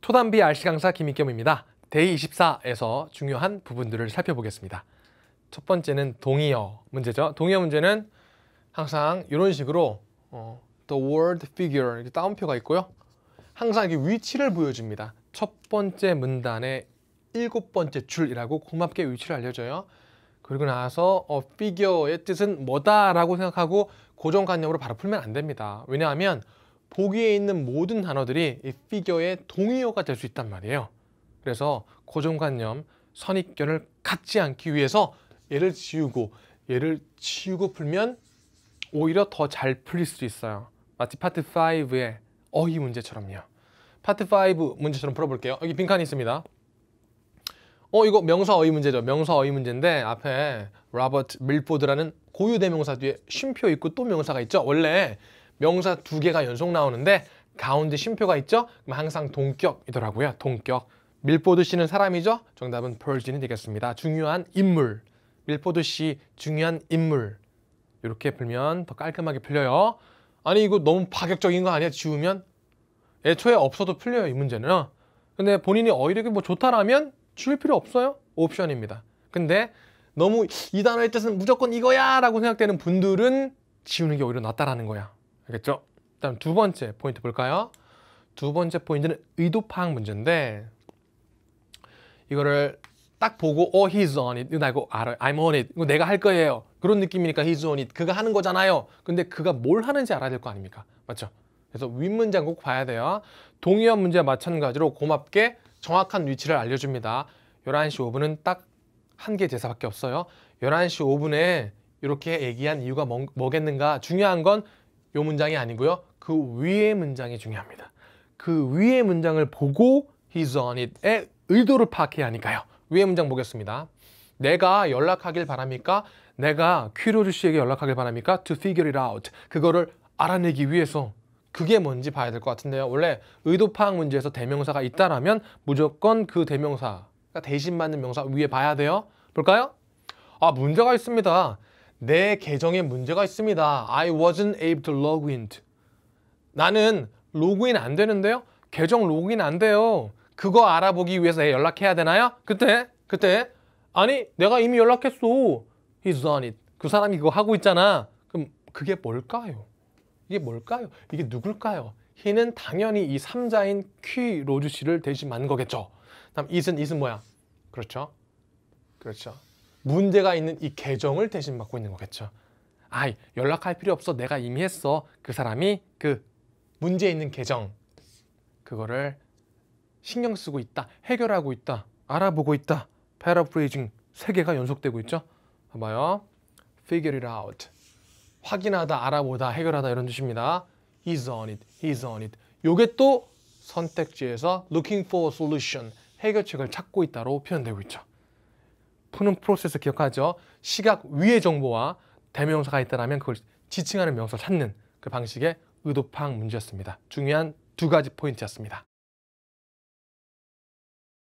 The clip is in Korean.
토단비 RC 강사 김익겸입니다. 데이 24에서 중요한 부분들을 살펴보겠습니다. 첫 번째는 동의어 문제죠. 동의어 문제는 항상 이런 식으로 어, the word figure 이렇게 따옴표가 있고요. 항상 이렇게 위치를 보여줍니다. 첫 번째 문단의 일곱 번째 줄이라고 고맙게 위치를 알려줘요. 그리고 나서 어, figure의 뜻은 뭐다라고 생각하고 고정관념으로 바로 풀면 안 됩니다. 왜냐하면 보기에 있는 모든 단어들이 이 피겨의 동의어가 될 수 있단 말이에요. 그래서 고정관념, 선입견을 갖지 않기 위해서 얘를 지우고 얘를 지우고 풀면 오히려 더 잘 풀릴 수 있어요. 마치 파트 5의 어휘 문제처럼요. 파트 5 문제처럼 풀어볼게요. 여기 빈칸이 있습니다. 어 이거 명사 어휘 문제죠. 명사 어휘 문제인데 앞에 로버트 밀포드라는 고유 대명사 뒤에 쉼표 있고 또 명사가 있죠. 원래 명사 두 개가 연속 나오는데 가운데 쉼표가 있죠? 그럼 항상 동격이더라고요. 동격. 밀포드 씨는 사람이죠? 정답은 펄지는 되겠습니다. 중요한 인물. 밀포드 씨 중요한 인물. 이렇게 풀면 더 깔끔하게 풀려요. 아니 이거 너무 파격적인 거 아니야? 지우면 애초에 없어도 풀려요 이 문제는. 근데 본인이 어휘력이 뭐 좋다라면 줄 필요 없어요. 옵션입니다. 근데 너무 이 단어의 뜻은 무조건 이거야 라고 생각되는 분들은 지우는 게 오히려 낫다라는 거야. 알겠죠? 다음 두 번째 포인트 볼까요? 두 번째 포인트는 의도 파악 문제인데 이거를 딱 보고 어 he's on it 이거 알아 I'm on it 이거 내가 할 거예요 그런 느낌이니까 he's on it 그가 하는 거잖아요 근데 그가 뭘 하는지 알아야 될 거 아닙니까 맞죠? 그래서 윗문장 꼭 봐야 돼요 동의어 문제와 마찬가지로 고맙게 정확한 위치를 알려줍니다 11시 5분은 딱 한 개 제사밖에 없어요 11시 5분에 이렇게 얘기한 이유가 뭐, 겠는가 중요한 건요 문장이 아니고요. 그 위의 문장이 중요합니다. 그 위의 문장을 보고 he's on it의 의도를 파악해야 하니까요. 위의 문장 보겠습니다. 내가 연락하길 바랍니까? 내가 퀴로즈 씨에게 연락하길 바랍니까? To figure it out. 그거를 알아내기 위해서 그게 뭔지 봐야 될 것 같은데요. 원래 의도 파악 문제에서 대명사가 있다라면 무조건 그 대명사가 대신 맞는 명사 위에 봐야 돼요. 볼까요? 아, 문제가 있습니다. 내 계정에 문제가 있습니다. I wasn't able to log in. 나는 로그인 안 되는데요. 계정 로그인 안 돼요. 그거 알아보기 위해서 연락해야 되나요? 그때 그때 아니 내가 이미 연락했어. He's on it. 그 사람이 그거 하고 있잖아. 그럼 그게 뭘까요? 이게 뭘까요? 이게 누굴까요? h 는 당연히 이 3자인 퀴 로즈 씨를 대신한 거겠죠. 다음 is은 is은 뭐야? 그렇죠. 그렇죠. 문제가 있는 이 계정을 대신 맡고 있는 거겠죠. 아이, 연락할 필요 없어. 내가 이미 했어. 그 사람이 그 문제 있는 계정 그거를 신경 쓰고 있다. 해결하고 있다. 알아보고 있다. 패러프레이징 세 개가 연속되고 있죠. 봐봐요. figure it out. 확인하다, 알아보다, 해결하다 이런 뜻입니다. he's on it, he's on it. 요게 또 선택지에서 looking for a solution, 해결책을 찾고 있다로 표현되고 있죠. 푸는 프로세스 기억하죠? 시각 위의 정보와 대명사가 있다면 그걸 지칭하는 명사를 찾는 그 방식의 의도파악 문제였습니다. 중요한 두 가지 포인트였습니다.